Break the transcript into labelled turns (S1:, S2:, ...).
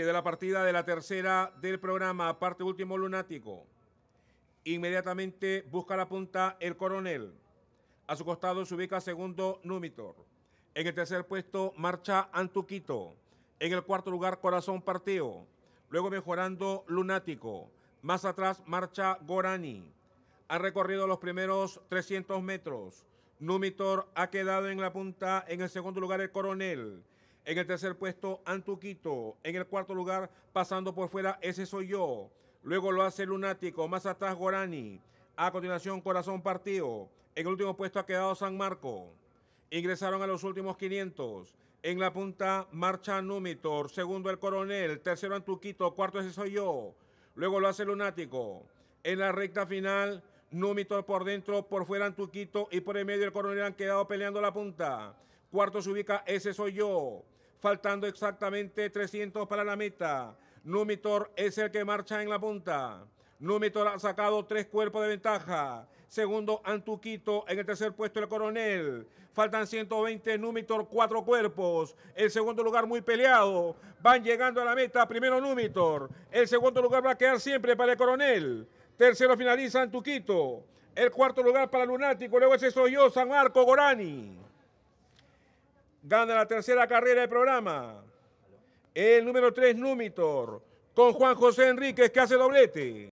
S1: de la partida de la tercera del programa, parte último lunático. Inmediatamente busca la punta el coronel. A su costado se ubica segundo Númitor En el tercer puesto marcha Antuquito. En el cuarto lugar Corazón Partido, Luego mejorando Lunático. Más atrás marcha Gorani. Ha recorrido los primeros 300 metros. Númitor ha quedado en la punta. En el segundo lugar el coronel. En el tercer puesto, Antuquito. En el cuarto lugar, pasando por fuera, ese soy yo. Luego lo hace Lunático, más atrás Gorani. A continuación, Corazón Partido. En el último puesto ha quedado San Marco. Ingresaron a los últimos 500. En la punta, Marcha Númitor. Segundo, el Coronel. Tercero, Antuquito. Cuarto, ese soy yo. Luego lo hace Lunático. En la recta final, Númitor por dentro, por fuera Antuquito y por el medio el Coronel han quedado peleando la punta. Cuarto se ubica Ese Soy Yo, faltando exactamente 300 para la meta. Numitor es el que marcha en la punta. Numitor ha sacado tres cuerpos de ventaja. Segundo, Antuquito en el tercer puesto el coronel. Faltan 120, Numitor, cuatro cuerpos. El segundo lugar muy peleado. Van llegando a la meta. Primero Numitor. El segundo lugar va a quedar siempre para el coronel. Tercero finaliza Antuquito. El cuarto lugar para Lunático. Luego ese soy yo, San Marco Gorani gana la tercera carrera del programa. El número 3, Númitor con Juan José Enríquez, que hace doblete.